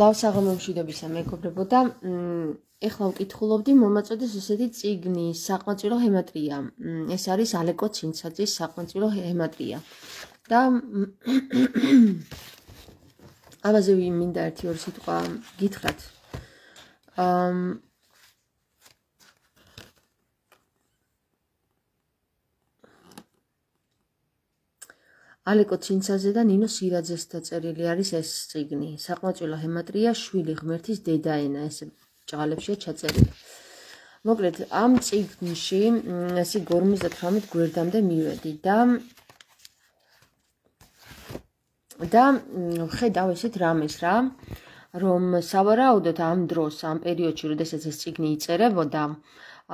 ლავსაღამომშვიდობისა მეგობრებოდა ეხლა ვკითხულობდი მომაწოდეს ესეთი ციგნი საყმაწვილო ჰემატრია ეს არის ალეკო ცინცაძის საყმაწვილო ჰემატრია და ამაზე ვიმინდა ერთი ორი სიტყვა გითხრათ აა ალეკო ცინცაძე და ნინო სირაძეს დაწერილი არის ეს წიგნი. საყვაწილო ჰემატრია შვილი ღმერთის დედა ენა ეს ჭალებშია ჩაწერილი. მოკლედ ამ წიგნში ესი გორმის და თრამეთ გვერდამდე მივედი და და ხედავ ესეთ რამეს რა რომ სავარაუდოდ ამ დროს ამ პერიოდში როდესაც ეს წიგნი იწერებოდა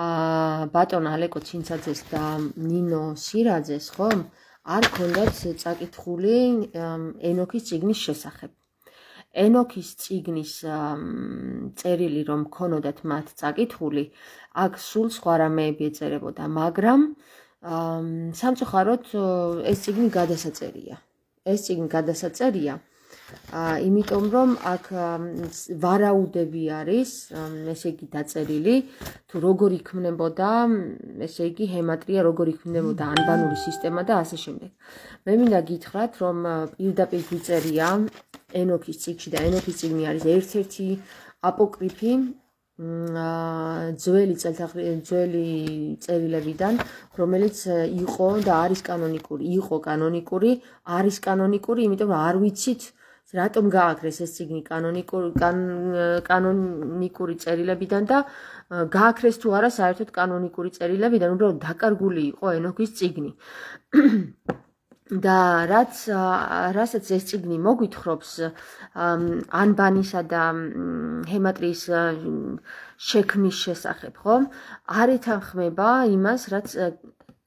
აა ბატონ ალეკო ცინცაძეს და ნინო სირაძეს ხომ? აა არ ქონდათ წაკითხული ენოქის ციგნის შესახებ. ენოქის ციგნის წერილი რომ ქონოდათ მათ წაკითხული, აქ სულ სხვა რამეები ეწერებოდა, მაგრამ სამწუხაროდ ეს ციგნი გადასაწერია. ეს ციგნი გადასაწერია. იმიტომ რომ აქ ვარაუდები არის, ესე იგი დაწერილი, თუ როგორ იქმნებოდა, ესე იგი ჰემატრია როგორ იქმნებოდა ანბანური სისტემა და ასე შემდეგ. მე მინდა გითხრათ, რომ პირდაპირ ვიწერია ენოქის ციკში და ენოქის ციკლი არის ერთ-ერთი აპოკრიფი ძველი ძველი წერილებიდან, რომელიც იყო და არის კანონიკური, იყო კანონიკური, არის კანონიკური, იმიტომ არ ვიცით რატომ გააგრეს ეს ციგნი კანონიკური კანონიკური წერილებიდან და გააქრეს თუ არა საერთოდ კანონიკური წერილებიდან, უბრალოდ დაკარგული იყო ენოქის ციგნი. და რაც რასაც ეს ციგნი მოგვითხრობს ანბანისა და ჰემატრიის შექმნის შესახებ, ხო? არ ეთანხმება იმას, რაც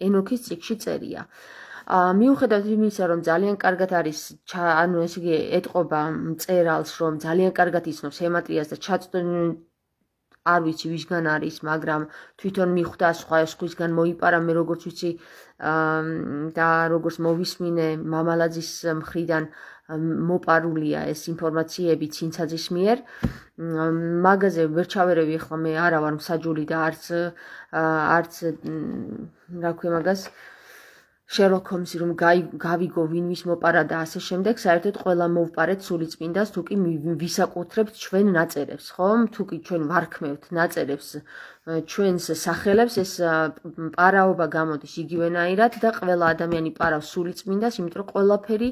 ენოქის ციგში წერია. აა მიუხედავად იმისა, რომ ძალიან კარგად არის, ანუ ესე იგი, ეთყობა მწერალს, რომ ძალიან კარგად იცნობს ემატრიას და ჩაწდენ არ ვიცი ვისგან არის, მაგრამ თვითონ მიხვდა სხვა სხვისგან მოიპარა მე როგორც ვიცი და როგორც მოვისმინე მამალაძის მხრიდან მოპარულია ეს ინფორმაციები ცინცაძის მიერ. მაგაზე ვერ ჩავერევი ახლა მე არა ვარ მსაჯული და არც არც რა ქვია მაგას აა შეროქ ჰომსი რომ გავიგო ვინ ვის მოპარა და ასე შემდეგ საერთოდ ყველა მოვპარეთ სულიწმინდას თუ კი ვისაკუთრებთ ჩვენ ნაწერებს ხომ თუ კი ჩვენ ვარქმევთ ნაწერებს ჩვენს სახელებს ეს პარაობა გამოდის იგივენაირად და ყველა ადამიანი პარავს სულიწმინდას იმიტომ რომ ყველაფერი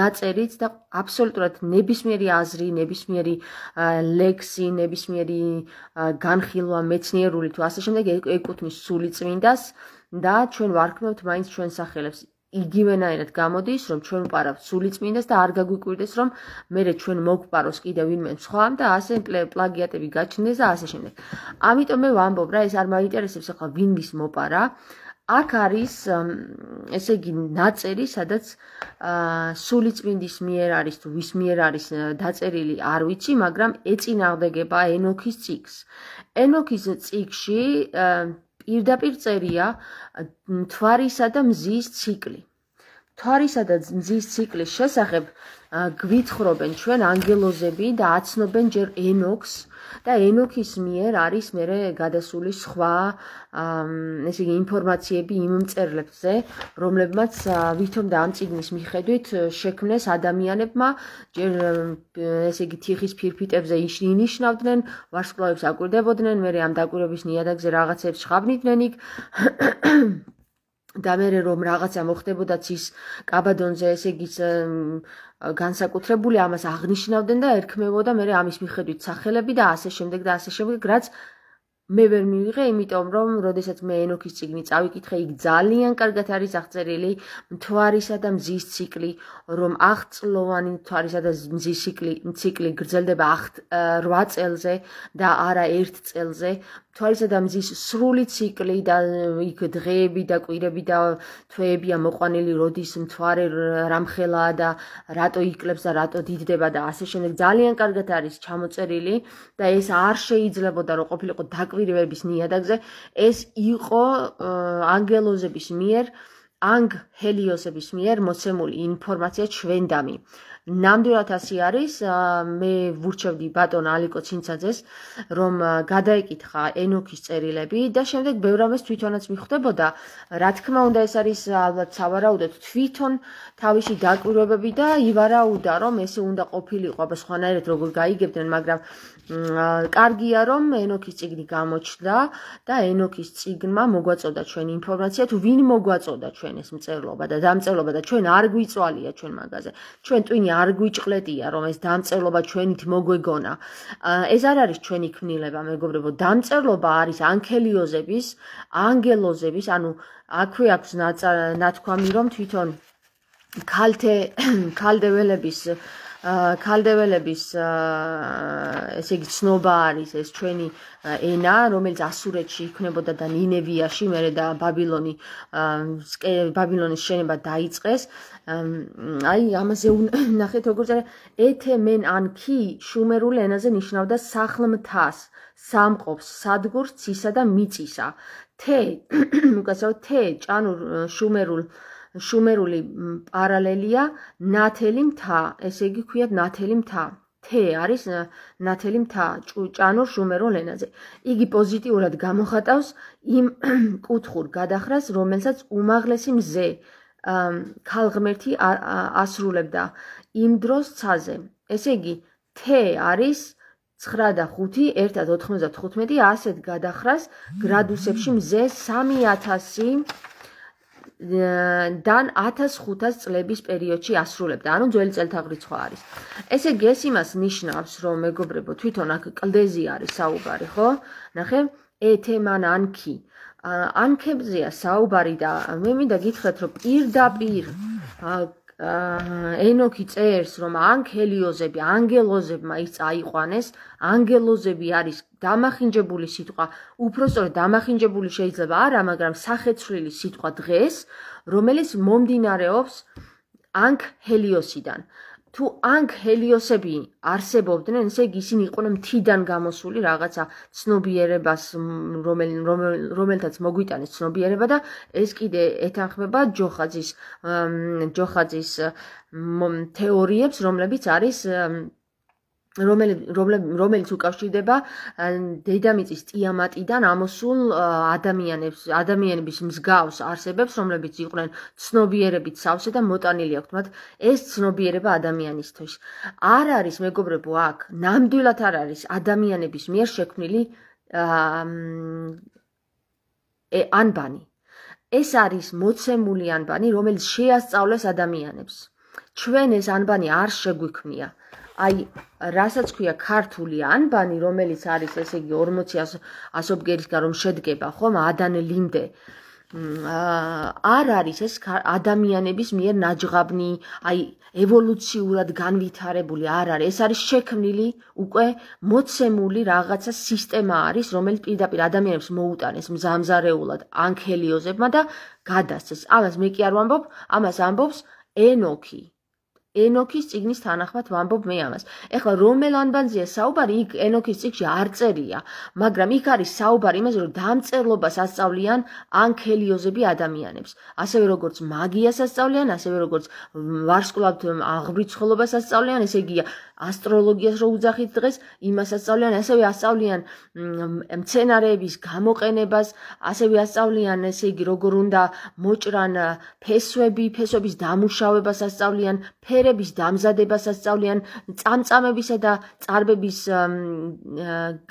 ნაწერით და აბსოლუტურად ნებისმიერი აზრი ნებისმიერი ლექსი ნებისმიერი განხილვა მეცნიერული თუ ასე შემდეგ ეკუთვნის სულიწმინდას და და ჩვენ ვარქმევთ მაინც ჩვენ სახელებს იგივენაირად გამოდის რომ ჩვენ პარავთ სულიწმინდას და არ გაგვიკვირდეს რომ მერე ჩვენ მოგპაროს კიდე ვინმე სხვა და ასე პლაგიატები გაჩნდეს და ასე შემდეგ ამიტომ მე ვამბობ რა ეს არ მაინტერესებს ახლა ვინ მის მოპარა აქ არის ესე იგი ნაწერი, სადაც სულიწმინდის მიერ არის თუ ვის მიერ არის დაწერილი, არ ვიცი, მაგრამ ეწინააღმდეგება ენოქის ციკს. ენოქის ციკში პირდაპირ წერია თვარისა და მზის ციკლი. თვარისა და მზის ციკლის შესახებ გვითხრობენ ჩვენ ანგელოზები და აცნობენ ჯერ ენოქს და ენოქის მიერ არის მე გადასული სხვა ესე იგი ინფორმაციები იმ მწერლებზე რომლებმაც ვითომ და ამ წიგნის მიხედვით შექმნეს ადამიანებმა ჯერ ესე იგი თიხის ფირფიტებზე ინიშნავდნენ ვარსკვლავებს აკვირდებოდნენ მე ამ დაკვირვების ნიადაგზე რაღაცებს ხაბნიდნენ იქ და მე რომ რაღაცა მოხდებოდა ცის კაბადონზე ესე იგი განსაკუთრებული ამას აღნიშნავდნენ და ერქმებოდა მე ამის მიხედვით სახელები და ასე შემდეგ და ასე შემდეგ რაც მე ვერ მივიღე, იმიტომ რომ როდესაც მე ენოქის ციგნი წავიკითხე, იქ ძალიან კარგად არის აღწერილი მთვარისა და მზის ციკლი, რომ აღწლოვანი მთვარისა და მზის ციკლი ციკლი გრძელდება 8 წელზე და არა 1 წელზე, თვალსა და მზის სრული ციკლი და იქ დღეები და კვირები და თვეებია მოყვანილი როდის მთვარე რამხელაა და რატო იკლებს და რატო დიდდება და ასე შემდეგ ძალიან კარგად არის ჩამოწერილი და ეს არ შეიძლება და რო ყოფილიყო დაკვირვების ნიადაგზე ეს იყო ანგელოზების მიერ ანგ ჰელიოსების მიერ მოცემული ინფორმაცია ჩვენდამი ნამდვილად ასე არის მე ვურჩევდი ბატონ ალიკო ცინცაძეს რომ გადაეკითხა ენოქის წერილები და შემდეგ ბევრ ამას თვითონაც მიხვდებოდა რა თქმა უნდა ეს არის ალბათ სავარაუდოდ თვითონ თავისი დაკვირვებები და ივარაუდა რომ ესე უნდა ყოფილიყო აბა სხვანაირად როგორ გაიგებდნენ მაგრამ კარგია რომ ენოქის ციგნი გამოჩნდა და ენოქის ციგნმა მოგვაწოდა ჩვენ ინფორმაცია თუ ვინ მოგვაწოდა ჩვენ ეს მწერლობა და დამწერლობა და ჩვენ არ გვიწვალია ჩვენ მაგაზე ჩვენ ტვინი არ გვიჭყლეტია რომ ეს დამწერლობა ჩვენით მოგვეგონა ეს არ არის ჩვენი ქმნილება მეგობრებო დამწერლობა არის ანკელიოზების ანგელოზების ანუ აქვე აქვს ნათქვამი რომ თვითონ ქალთე ქალდეველების ქალდეველების ესე იგი ცნობა არის ეს ჩვენი ენა რომელიც ასურეთში იქნებოდა და ნინევიაში მერე და ბაბილონი ბაბილონის შენება დაიწყეს აი ამაზე ნახეთ როგორ წერა ეთემენ ანკი შუმერულ ენაზე ნიშნავდა სახლმთას სამყოფს სადგურს ცისა და მიწისა თე უკაცრავ თე ჭანურ შუმერულ შუმერული პარალელია ნათელი მთა, ესე იგი ქვიათ ნათელი მთა. თე არის ნათელი მთა ჭუჭანურ შუმერულ ენაზე. იგი პოზიტიურად გამოხატავს იმ კუთხურ გადახრას, რომელსაც უმაღლესი მზე ქალღმერთი ასრულებდა იმ დროს ცაზე. ესე იგი თე არის 9 და 5 ერთად 95 ასეთ გადახრას გრადუსებში მზე 3000 დან 1500 წლების პერიოდში ასრულებდა. ანუ ძველი წელთაღრიცხვა არის. ესე იგი ეს იმას ნიშნავს, რომ მეგობრებო, თვითონ აქ კლდეზე არის საუბარი, ხო? ნახე, ეთემან ანკი. ანკებზია საუბარი და მე მინდა გითხრათ, რომ პირდაპირ ენოქი წერს, რომ ანგელიოზები, ანგელოზებმა ის აიყვანეს, ანგელოზები არის დამახინჯებული სიტყვა, უბრალოდ დამახინჯებული შეიძლება არა, მაგრამ სახეცვლილი სიტყვა დღეს, რომელიც მომდინარეობს ანგელიოსიდან. თუ ანგ ჰელიოსები არსებობდნენ, ესე იგი ისინი იყვნენ მთიდან გამოსული რაღაცა ცნობიერებას, რომელ რომელთაც მოგვიტანეს ცნობიერება და ეს კიდე ეთანხმება ჯოხაძის ჯოხაძის თეორიებს, რომლებიც არის რომელიც რომელიც უკავშირდება დედამიწის ტიამატიდან ამოსულ ადამიანებს ადამიანების მსგავს არსებებს რომლებიც იყვნენ ცნობიერებით სავსე და მოტანილი აქვთ მათ ეს ცნობიერება ადამიანისთვის არ არის მეგობრებო აქ ნამდვილად არ არის ადამიანების მიერ შექმნილი ე ანბანი ეს არის მოცემული ანბანი რომელიც შეასწავლეს ადამიანებს ჩვენ ეს ანბანი არ შეგვიქმნია აი რასაც ქვია ქართული ანბანი, რომელიც არის ესე იგი 40 ასობგერისგან რომ შედგება, ხომ, ადანლიმდე. აა არ არის ეს ადამიანების მიერ ნაჯღაბნი, აი ევოლუციურად განვითარებული არ არის. ეს არის შექმნილი უკვე მოცემული რაღაცა სისტემა არის, რომელიც პირდაპირ ადამიანებს მოუტანეს მზამზარეულად ანქელიოზებმა და გადასცეს. ამას მე კი არ ვამბობ, ამას ამბობს ენოქი. ენოქის წიგნის თანახმად ვამბობ მე ამას. ეხლა რომელ ანბანზია საუბარი? იქ ენოქის წიგში არ წერია, მაგრამ იქ არის საუბარი იმაზე, რომ დამწერლობას ასწავლიან ანქელიოზები ადამიანებს. ასევე როგორც მაგიას ასწავლიან, ასევე როგორც ვარსკვლავთ აღვრიცხოლობას ასწავლიან, ესე იგი ასტროლოგიას რო უძახით დღეს, იმას ასწავლიან, ასევე ასწავლიან მცენარეების გამოყენებას, ასევე ასწავლიან, ესე იგი როგორ უნდა მოჭრან ფესვები, ფესვების დამუშავებას ასწავლიან, ფერ ნაპირების დამზადებას ასწავლიან წამწამებისა და წარბების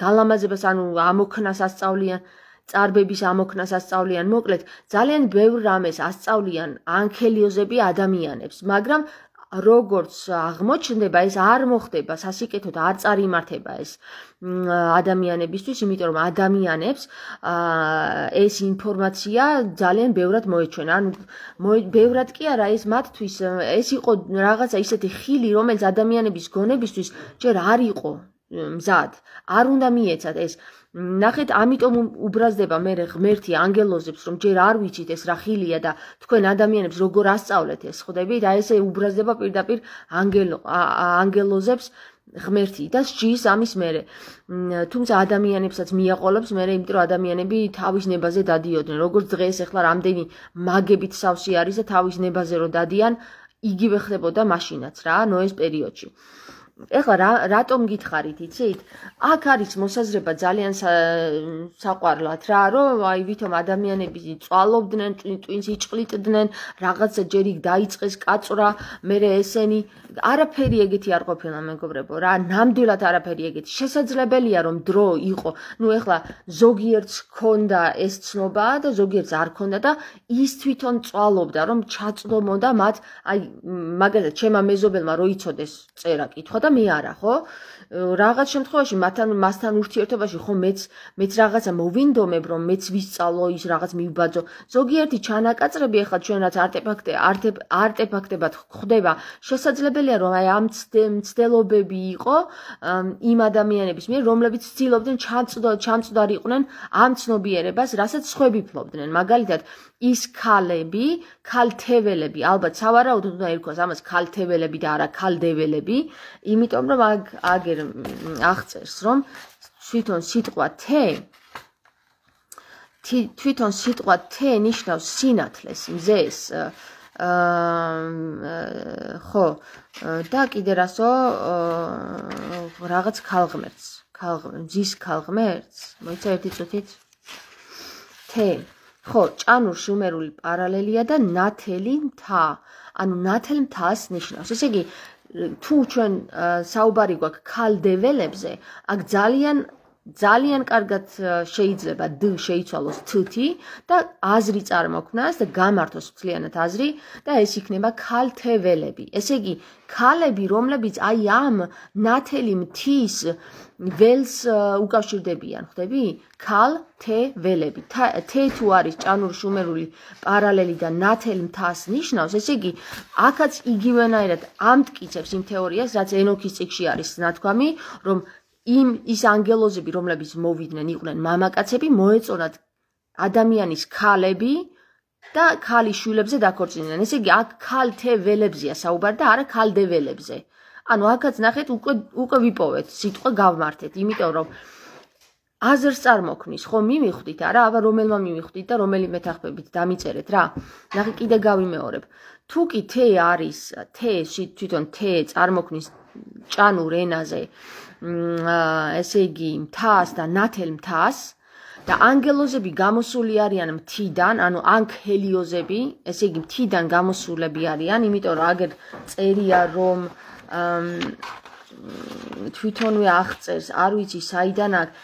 გალამაზებას ანუ ამოქნას ასწავლიან წარბების ამოქნას ასწავლიან მოკლედ ძალიან ბევრ რამეს ასწავლიან ანქელიოზები ადამიანებს მაგრამ როგორც აღმოჩნდება ეს არ მოხდება სასიკეთოდ არ წარიმართება ეს ადამიანებისთვის, იმიტომ რომ ადამიანებს ეს ინფორმაცია ძალიან ბევრად მოეჩვენა. ანუ ბევრად კი არა, ეს მათთვის ეს იყო რაღაცა ისეთი ხილი, რომელიც ადამიანების გონებისთვის ჯერ არ იყო მზად. არ უნდა მიეცათ ეს ნახეთ, ამიტომ უბრაზდება მე ღმერთი ანგელოზებს, რომ ჯერ არ ვიცით ეს რა ხილია და თქვენ ადამიანებს როგორ ასწავლეთ ეს, ხდები? და ესე უბრაზდება პირდაპირ ანგელო ანგელოზებს ღმერთი და სჯის ამის მერე. თუმცა ადამიანებსაც მიაყოლებს, მე იმიტომ რომ ადამიანები თავის ნებაზე დადიოდნენ, როგორც დღეს ახლა რამდენი მაგებით სავსე არის და თავის ნებაზე რომ დადიან, იგივე ხდებოდა მაშინაც რა, ნოეს პერიოდში. ეხლა რატომ გითხარით, იცით? აქ არის მოსაზრება ძალიან საყვარლად, რა, რომ აი ვითომ ადამიანები წვალობდნენ, ტვინს იჭყლიტდნენ, რაღაცა ჯერ იქ დაიწყეს კაწრა, მერე ესენი, არაფერი ეგეთი არ ყოფილა, მეგობრებო, რა, ნამდვილად არაფერი ეგეთი. შესაძლებელია, რომ დრო იყო, ну, ეხლა ზოგიერთს ქონდა ეს ცნობა და ზოგიერთს არ ქონდა და ის თვითონ წვალობდა, რომ ჩაწდომოდა მათ, აი მაგალითად, ჩემმა მეზობელმა რო იცოდეს წერა, კითხოთ და მე არა, ხო? რაღაც შემთხვევაში მათთან მასთან ურთიერთობაში ხო მეც მეც რაღაცა მოვინდომებ რომ მეც ვისწალო ის რაღაც მივბაძო ზოგიერთი ჩანაკაცრები ახლა ჩვენაც არტეფაქტე არტეფაქტებად ხდება შესაძლებელია რომ აი ამ მცდელობები იყო იმ ადამიანების მიერ რომლებიც ცდილობდნენ ჩამწდარი იყვნენ ამ ცნობიერებას რასაც სხვები ფლობდნენ მაგალითად ის ქალები, ქალთეველები, ალბათ სავარაუდოდ უნდა ერქვას ამას ქალთეველები და არა ქალდეველები, იმიტომ რომ აგ აგერ ვერ აღწერს, რომ თვითონ სიტყვა თე თვითონ სიტყვა თე ნიშნავს სინათლეს, მზეს. აა ხო, და კიდე რასო რაღაც ქალღმერთს, ქალღმერთს, ძის ქალღმერთს, მოიცა ერთი წუთით თე. ხო, ჭანურ შუმერული პარალელია და ნათელი მთა. ანუ ნათელ მთას ნიშნავს. ესე იგი, თუ ჩვენ საუბარი გვაქვს ქალ დეველებზე, აქ ძალიან ძალიან კარგად э, შეიძლება დ შეიცვალოს თთი და აზრი წარმოქმნას და გამართოს მთლიანად აზრი და ეს იქნება ქალთეველები. ესე იგი, ქალები, რომლებიც აი ამ ნათელი მთის ველს э, უკავშირდებიან, ხვდები? ქალთეველები. თე თუ არის ჭანურ შუმერული პარალელი და ნათელ მთას ნიშნავს, ესე იგი, აქაც იგივენაირად ამტკიცებს იმ თეორიას, რაც ენოქის წიგში არის ნათქვამი, რომ იმ ის ანგელოზები, რომლებიც მოვიდნენ, იყვნენ მამაკაცები, მოეწონათ ადამიანის ქალები და ქალი შვილებზე დაქორწინდნენ. ესე იგი, აქ ქალთე ველებზია საუბარი და არა ქალდეველებზე. ანუ აქაც ნახეთ, უკვე უკვე ვიპოვეთ, სიტყვა გავმართეთ, იმიტომ რომ აზრს წარმოქმნის, ხო მიმიხვდით არა, აბა რომელმა მიმიხვდით და რომელი მეთახმებით დამიწერეთ რა. ნახე, კიდე გავიმეორებ. თუ კი თე არის, თე თვითონ თე წარმოქმნის ჭანურ ენაზე, ესე იგი მთას და ნათელ მთას და ანგელოზები გამოსული არიან მთიდან, ანუ ანგელიოზები, ესე იგი მთიდან გამოსულები არიან, იმიტომ რომ აგერ წერია რომ თვითონვე აღწერს, არ ვიცი საიდან აქ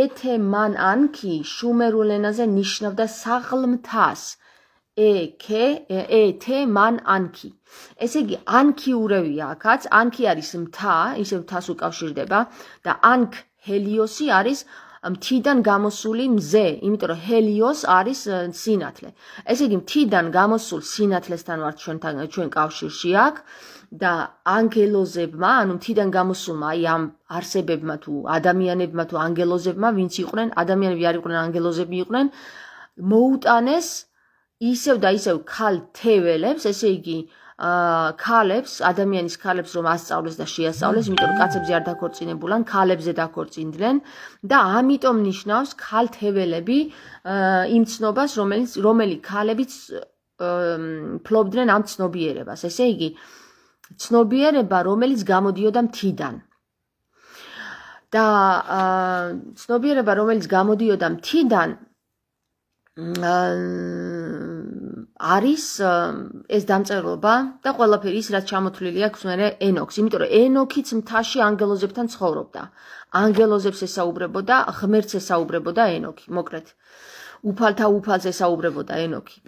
ეთემან ანკი შუმერულენაზე ნიშნავდა საღლმთას. ეკე ეთე მან ანკი ესე იგი ანკი ურევია აქაც ანკი არის მთა ისე მთას უკავშირდება და ანკ ჰელიოსი არის მთიდან გამოსული მზე იმიტომ რომ ჰელიოს არის სინათლე ესე იგი მთიდან გამოსულ სინათლესთან ვართ ჩვენთან ჩვენ კავშირში აქ და ანგელოზებმა ანუ მთიდან გამოსულმა აი ამ არსებებმა თუ ადამიანებმა თუ ანგელოზებმა ვინც იყვნენ ადამიანები არ იყვნენ ანგელოზები იყვნენ მოუტანეს ისევ და ისევ ქალ თეველებს, ესე იგი, აა ქალებს, ადამიანის ქალებს რომ ასწავლეს და შეასწავლეს, იმიტომ რომ კაცებს არ დაქორწინებულან, ქალებს დაქორწინდნენ და ამიტომ ნიშნავს ქალ თეველები აა იმ ცნობას, რომელიც რომელი ქალებიც ფლობდნენ ამ ცნობიერებას. ესე იგი, ცნობიერება, რომელიც გამოდიოდა მთიდან. და აა ცნობიერება, რომელიც გამოდიოდა მთიდან, არის ეს დამწერლობა და ყველაფერი ის რაც ჩამოთვლილი აქვს მე ენოქს, იმიტომ რომ ენოქიც მთაში ანგელოზებთან ცხოვრობდა. ანგელოზებს ესაუბრებოდა, ღმერთს ესაუბრებოდა ენოქი, მოკლედ. უფალთა უფალს ესაუბრებოდა ენოქი.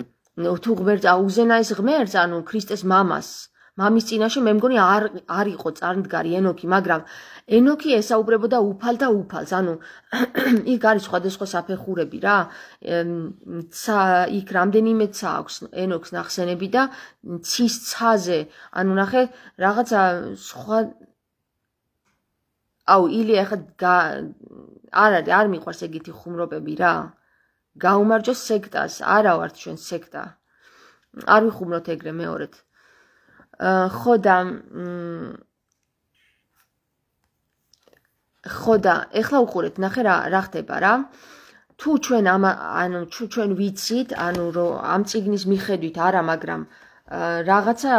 ნუ თუ ღმერთ აუზენა ეს ღმერთს, ანუ ქრისტეს მამას, მამის წინაშე მე მგონი არ არ იყო წარმდგარი ენოქი, მაგრამ ენოქი ესაუბრებოდა უფალ და უფალს, ანუ იქ არის სხვადასხვა საფეხურები რა. ცა იქ რამდენიმე ცა აქვს ენოქს ნახსენები და ცის ცაზე, ანუ ნახე რაღაცა სხვა აუ ილია ხა არ არის არ მიყვარს ეგეთი ხუმრობები რა. გაუმარჯოს სექტას, არა ვართ ჩვენ სექტა. არ ვიხუმროთ ეგრე მეორედ. ხოდა ხოდა ეხლა უყურეთ ნახე რა რა ხდება რა თუ ჩვენ ანუ ჩვენ ვიცით ანუ რომ ამ ციგნის მიხედვით არა მაგრამ აა რაღაცა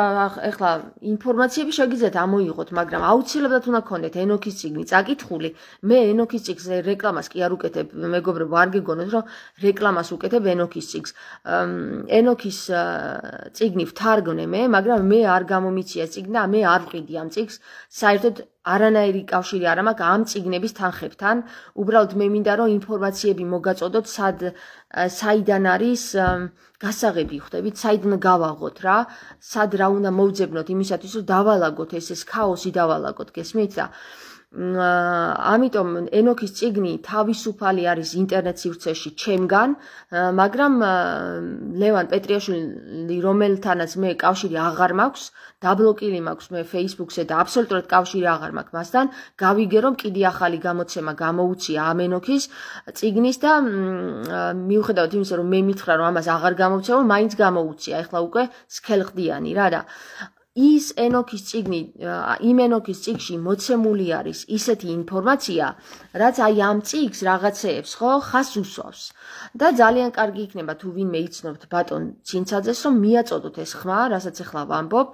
ახლა ინფორმაციები შეგიძლიათ ამოიღოთ, მაგრამ აუცილებლად უნდა გქონდეთ ენოქის ციგნი წაკითხული. მე ენოქის ციგზე რეკლამას კი არ უკეთებ, მეგობრებო, არ გეგონოთ, რომ რეკლამას უკეთებ ენოქის ციგს. ენოქის ციგნი ვთარგმნე მე, მაგრამ მე არ გამომიჩია ციგნა, მე არ ვყიდი ამ ციგს. საერთოდ არანაირი კავშირი არ მაქვს ამ ციგნების თანხებთან. უბრალოდ მე მინდა რომ ინფორმაციები მოგაწოდოთ სად საიდან არის გასაღები ხვდებით, საიდან გავაღოთ რა, სად რა უნდა მოვძებნოთ იმისათვის რომ დავალაგოთ ეს ეს ქაოსი დავალაგოთ, გესმით და აა ამიტომ ენოქის ციგნი თავისუფალი არის ინტერნეტ სივრცეში ჩემგან, მაგრამ ლევან პეტრიაშვილი რომელთანაც მე კავშირი აღარ მაქვს, დაბლოკილი მაქვს მე Facebook-ზე და აბსოლუტურად კავშირი აღარ მაქვს მასთან, გავიგე რომ კიდე ახალი გამოცემა გამოუცია ამ ენოქის ციგნის და მიუხედავად იმისა რომ მე მითხრა რომ ამას აღარ გამოვცემო, მაინც გამოუცია, ეხლა უკვე სქელყდიანი რა და ის ენოქის ციგნი იმ ენოქის ციგში მოცემული არის ისეთი ინფორმაცია, რაც აი ამ ციგს რაღაცეებს ხო ხას უსვავს. და ძალიან კარგი იქნება თუ ვინმე იცნობთ ბატონ ცინცაძეს, რომ მიაწოდოთ ეს ხმა, რასაც ახლა ვამბობ,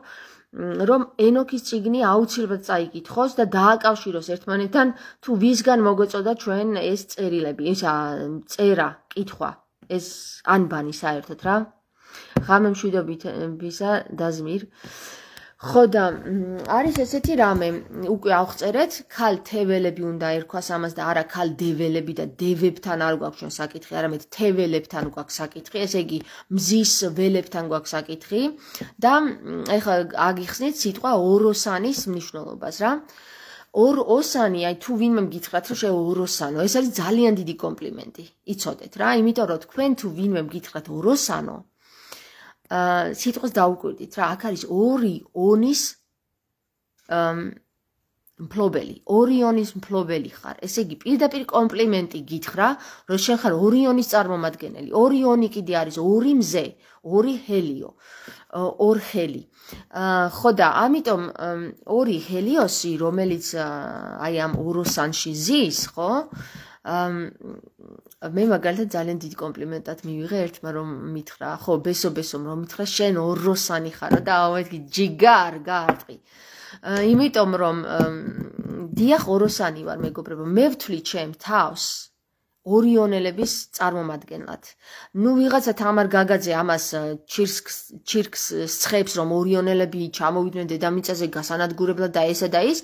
რომ ენოქის ციგნი აუცილებლად წაიკითხოს და დააკავშიროს ერთმანეთთან, თუ ვისგან მოგეწოდა ჩვენ ეს წერილები, ეს წერა, კითხვა, ეს ანბანი საერთოდ რა. ღამემშვიდობით ბისა დაზმირ. ხო და არის ესეთი რამე, უკვე აღწერეთ, ქალ თეველები უნდა ერქვას ამას და არა ქალ დეველები და დევებთან არ გვაქვს ჩვენ საკითხი, არამედ თეველებთან გვაქვს საკითხი, ესე იგი მზის ველებთან გვაქვს საკითხი და ეხლა აგიხსნით სიტყვა ოროსანის მნიშვნელობას, რა. ორ ოსანი, აი თუ ვინმე გითხრათ, რომ შე ოროსანო, ეს არის ძალიან დიდი კომპლიმენტი. იცოდეთ რა, იმიტომ რომ თქვენ თუ ვინმე გითხრათ ოროსანო, აა სიტყვას დაუკვირდით რა აქ არის ორი ონის აა მფლობელი ორი ონის მფლობელი ხარ ესე იგი პირდაპირ კომპლიმენტი გითხრა რომ შენ ხარ ორი ონის წარმომადგენელი ორი ონი კიდე არის ორი მზე ორი ჰელიო ორ ჰელი აა ხო და ამიტომ ორი ჰელიოსი რომელიც აი ამ უროსანში ზის ხო აა მე მაგალითად ძალიან დიდ კომპლიმენტად მივიღე ერთმა რომ მითხრა, ხო, ბესო ბესომ რომ მითხრა, შენ ოროსანი ხარო და ამეთქი ჯიგარ გარტყი. აიმიტომ რომ დიახ ოროსანი ვარ მეგობრებო, მე ვთვლი ჩემ თავს ორიონელების წარმომადგენლად. ნუ ვიღაცა თამარ გაგაძე ამას э, ჩირკს ჩირკს სწხებს რომ ორიონელები ჩამოვიდნენ დედამიწაზე გასანადგურებლად და ესა და ის,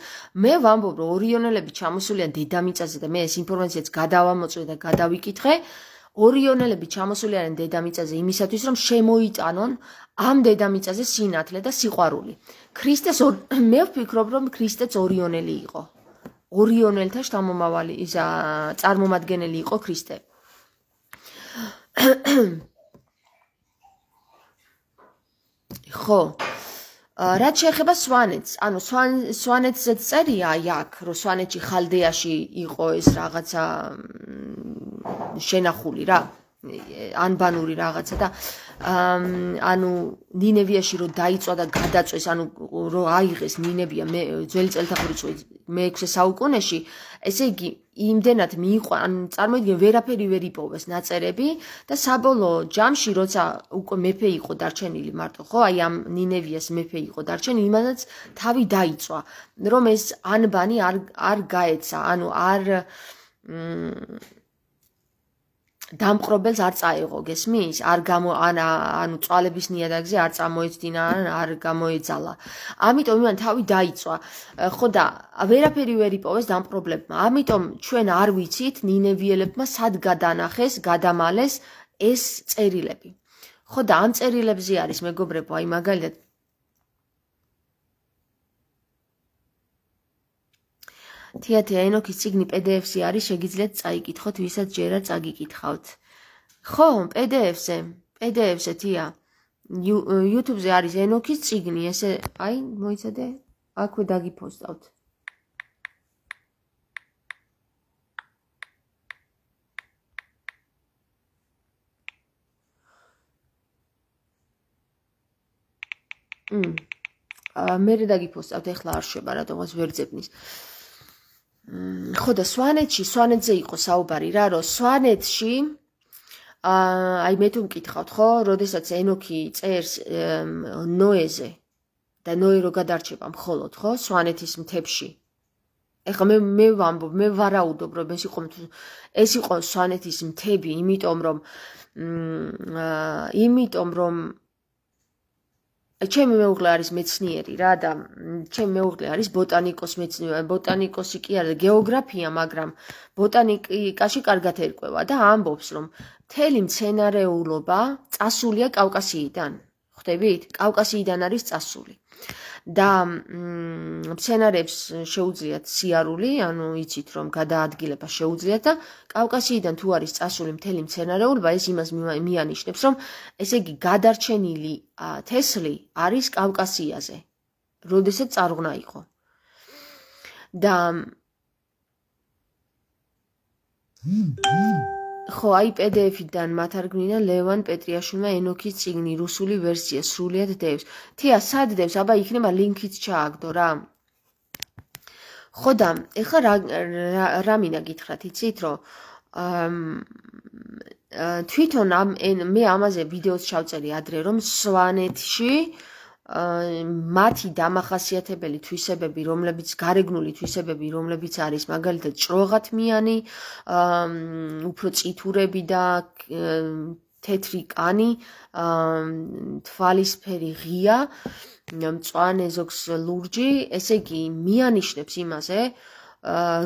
მე ვამბობ რომ ორიონელები ჩამოსულია დედამიწაზე და მე ეს ინფორმაციაც გადავამოწვე და გადავიკითხე. ორიონელები ჩამოსულიანენ დედამიწაზე იმისათვის რომ შემოიტანონ ამ დედამიწაზე სინათლე და სიყვარული. ქრისტეს მე ვფიქრობ რომ ქრისტეც ორიონელი იყო. ორიონელთა შთამომავალი იზა წარმომადგენელი იყო ქრისტე. ხო. რაც შეეხება სვანეთს, ანუ სვანეთზე წერია აქ, რომ სვანეთში ხალდეაში იყო ეს რაღაცა შენახული რა, ანბანური რაღაცა და ანუ ნინევიაში რომ დაიწვა და გადაწეს, ანუ რომ აიღეს ნინევია მე ძველი წელთაღრიცხვის მე-6 საუკუნეში, ესე იგი, იმდენად მიიყვა, ან წარმოიდგინე, ვერაფერი ვერ იპოვეს ნაწერები და საბოლოო ჯამში, როცა უკვე მეფე იყო დარჩენილი მარტო, ხო, აი ამ ნინევიას მეფე იყო დარჩენილი, იმანაც თავი დაიწვა, რომ ეს ანბანი არ არ გაეცა, ანუ არ მ დამყრობელს არ წაიღო, გესმის? არ გამო ანუ წვალების ნიადაგზე არ წამოეძინა, არ გამოეძალა. ამიტომ იმან თავი დაიწვა. ხო და ვერაფერი ვერ იპოვეს დამყრობლებმა. ამიტომ ჩვენ არ ვიცით ნინევიელებმა სად გადაანახეს, გადამალეს ეს წერილები. ხო და ამ წერილებზე არის მეგობრებო, აი მაგალითად თეათე ენოქის ციგნი PDF-ი არის, შეგიძლიათ წაიკითხოთ, ვისაც ჯერა წაგიკითხავთ. ხო, PDF-ზე, PDF-ზე თია. YouTube-ზე არის ენოქის ციგნი, ესე, აი, მოიცადე, აქვე დაგიფოსტავთ. მ. აა მე რა დაგიფოსტავთ, ეხლა არ შვება რა თქმა უნდა ვერ ძებნის. ხო და სვანეთში სვანეთზე იყო საუბარი რა რომ სვანეთში აი მე თუ მკითხავთ ხო როდესაც ენოქი წერს ნოეზე და ნოე რო გადარჩება მხოლოდ ხო სვანეთის მთებში ეხლა მე მე ვამბობ მე ვარაუდობ რომ ეს იყო ეს იყო სვანეთის მთები იმიტომ რომ იმიტომ რომ ჩემი მეუღლე არის მეცნიერი რა და ჩემი მეუღლე არის ბოტანიკოს მეცნიერი ბოტანიკოსი კი არა გეოგრაფია მაგრამ ბოტანიკაში კარგად ერკვევა და ამბობს რომ მთელი მცენარეულობა წასულია კავკასიიდან ხვდებით კავკასიიდან არის წასული და მცენარებს შეუძლიათ სიარული, ანუ იცით რომ გადაადგილება შეუძლიათ და კავკასიიდან თუ არის წასული მთელი მცენარეულობა, ეს იმას მიანიშნებს, რომ ესე იგი გადარჩენილი თესლი არის კავკასიაზე. როდესაც წარღვნა იყო. და ხო, აი PDF-დან მათარგმნინა ლევან პეტრიაშვილმა ენოქის წიგნი რუსული ვერსია სრულად დევს. თია, სად დევს? აბა იქნება ლინკიც ჩააგდო რა. ხო და ეხლა რა რა მინა გითხრათ, იცით რომ აა თვითონ ამ მე ამაზე ვიდეოს ჩავწერი ადრე რომ სვანეთში აა მათი დამახასიათებელი თვისებები, რომლებიც გარეგნული თვისებები, რომლებიც არის მაგალითად ჭროღათმიანი, უფრო ციტურები და თეთრი კანი, თვალისფერი ღია, მწვანე ზოგს ლურჯი, ესე იგი მიანიშნებს იმას, ე?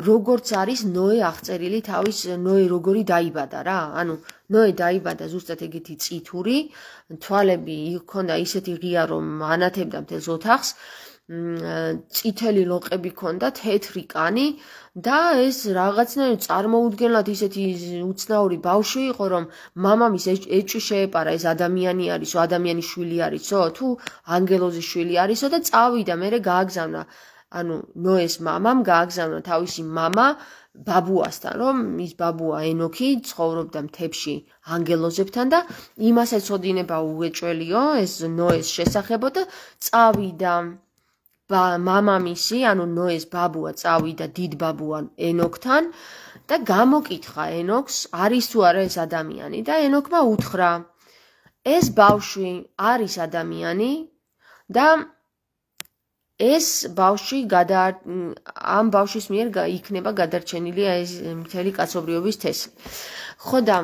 როგორც არის ნოე აღწერილი თავის ნოე როგორი დაიბადა რა ანუ ნოე დაიბადა ზუსტად ეგეთი წითური თვალები იქონდა ისეთი ღია რომ ანათებდა მთელს ოთახს წითელი ლოყები ქონდა თეთრი კანი და ეს რაღაცნაირად წარმოუდგენლად ისეთი უცნაური ბავშვი იყო რომ მამამის ეჭვი შეეპარა ეს ადამიანი არისო ადამიანის შვილი არისო თუ ანგელოზის შვილი არისო და წავიდა მერე გააგზავნა ანუ ნოეს მამამ გააგზავნა თავისი мама ბაბუასთან, რომ მის ბაბუა ენოქი ცხოვრობდა მთებში ანგელოზებთან და იმასაც ოდინება უეჭველიო ეს ნოეს შესახებო და წავიდა ბა მამამისი, ანუ ნოეს ბაბუა წავიდა დიდ ბაბუან ენოქთან და გამოკითხა ენოქს, არის თუ არა ეს ადამიანი და ენოქმა უთხრა: ეს ბავშვი არის ადამიანი და ეს ბავში გადა ამ ბავშვის მიერ იქნება გადარჩენილია ეს მთელი კაცობრიობის თესლი. ხო და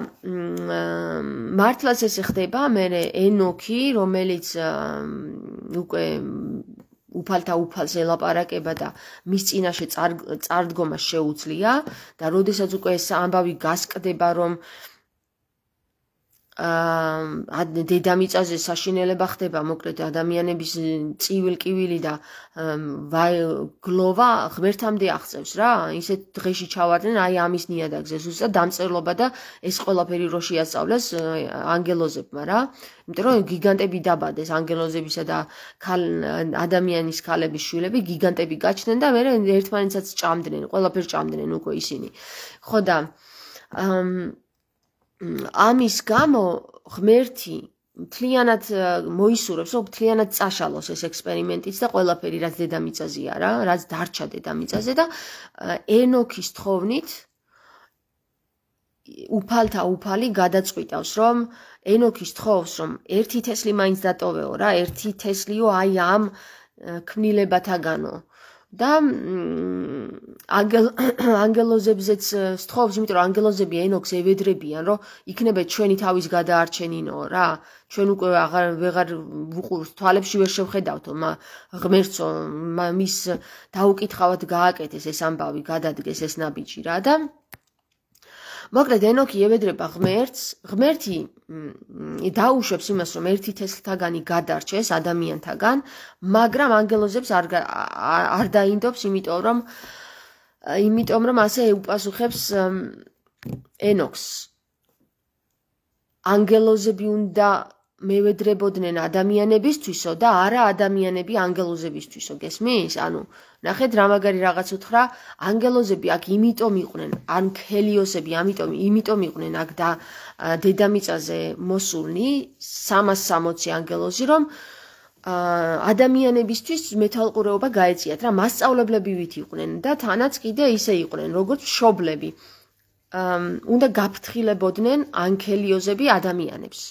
მართლაც ესე ხდება, მე ენოქი, რომელიც უკვე უფალთა უფალზე ლაპარაკება და მის წინაშე წარდგომა შეუძლია და როდესაც უკვე ეს ამბავი გასკდება რომ აა დედამიწაზე საშინელება ხდება მოკლედ ადამიანების წივილკივილი და გლოვა ღმერთამდე აღწევს რა ისეთ დღეში ჩავარდნენ აი ამის ნიადაგზე ზუსტად დამწერლობა და ეს ყველაფერი რო შეასწავლეს ანგელოზებმა რა იმიტომ რომ გიგანტები დაბადეს ანგელოზებისა და ადამიანის ქალების შვილები გიგანტები გაჩნდნენ და მერე ერთმანეთსაც ჭამდნენ ყველაფერს ჭამდნენ უკვე ისინი ხო და აა ამის გამო ღმერთი მთლიანად მოისურვებს, რომ მთლიანად წაშალოს ეს ექსპერიმენტიც და ყველაფერი რაც დედამიწაზე არა, რაც დარჩა დედამიწაზე და ენოქის თხოვნით უფალთა უფალი გადაწყვიტავს, რომ ენოქის თხოვს, რომ ერთი თესლი მაინც დატოვეო რა, ერთი თესლიო აი ამ ქმნილებათაგანო. აა და ანგელოზებზეც სწხობს, იმიტომ რომ ანგელოზები ენოქს ევედრებიან, რომ იქნება ჩვენი თავის გადაარჩენინო რა. ჩვენ უკვე აღარ ვეღარ ვუყურს თვალებში ვერ შევხედავთო, ღმერთო მის დაუკითხავად გააკეთეს ეს ამბავი, გადადგეს ეს ნაბიჯი რა და მოკლედ ენოქი ებედრება ღმერთს ღმერთი დაუშვებს იმას რომ ერთი თესლთაგანი გადარჩეს ადამიანთაგან მაგრამ ანგელოზებს არ არ დაინდობს იმიტომ რომ იმიტომ რომ ასე უპასუხებს ენოქს ანგელოზები უნდა მევედრებოდნენ ადამიანებისთვისო და არა ადამიანები ანგელოზებისთვისო, გესმის? ანუ ნახეთ რა მაგარი რაღაც უთხრა, ანგელოზები აქ იმიტომ იყვნენ, ან ქელიოსები ამიტომ იმიტომ იყვნენ აქ და დედამიწაზე მოსულნი 360 ანგელოზი, რომ ა ადამიანებისთვის მეტალყურეობა გაეწიათ რა მასწავლებლებივით იყვნენ და თანაც კიდე ისე იყვნენ როგორც შობლები. აუნდა გაფრთხილებოდნენ ანკელიოზები ადამიანებს.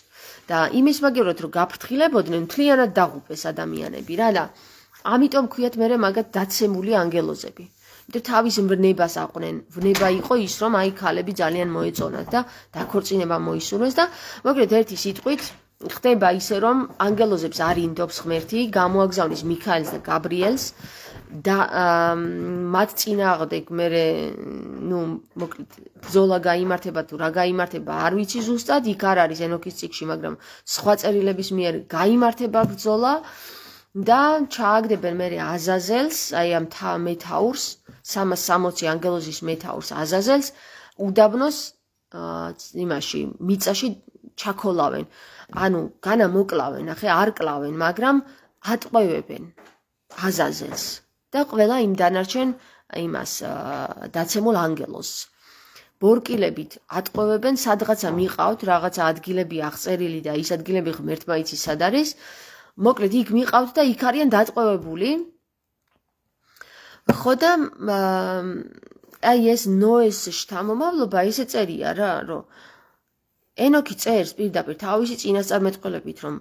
და იმის მაგერად რომ გაფრთხილებოდნენ მთლიანად დაღუპეს ადამიანები რა და ამიტომ ქვიათ მე მაგათ დაცემული ანგელოზები იმიტომ თავის ვნებას აყვნენ ვნება იყო ის რომ აი ქალები ძალიან მოეწონათ და დაქორწინება მოისურვეს და მოკლედ ერთი სიტყვით ხდება ისე რომ ანგელოზებს არ ინდობს ღმერთი, გამოაგზავნის მიქაელს და გაბრიელს და მათ წინააღმდეგ მე ნუ მოკლედ ბზოლა გამოიმართება თუ რა გამოიმართება არ ვიცი ზუსტად, იქ არ არის ენოქის ციკში, მაგრამ სხვა წერილების მიერ გამოიმართება ბზოლა და ჩააგდებენ მე აზაზელს, აი ამ მეტაურს, 360 ანგელოზის მეტაურს აზაზელს უდაბნოს აა იმაში, მიწაში ჩაქოლავენ. ანუ განა მოკლავენ, ახე არ კლავენ, მაგრამ ატყვევებენ აზაზელს და ყველა იმ დანარჩენ იმას დაცემულ ანგელოს. ბორკილებით ატყვევებენ, სადღაცა მიყავთ რაღაცა ადგილები აღწერილი და ის ადგილები ღმერთმა იცი სად არის. მოკლედ იქ მიყავთ და იქ არიან დაწყვევებული. ხო და აი ეს ნოეს შთამომავლობა ისე წერია რა, რომ ენოქი წერს პირდაპირ თავისი წინასწარმეტყველებით, რომ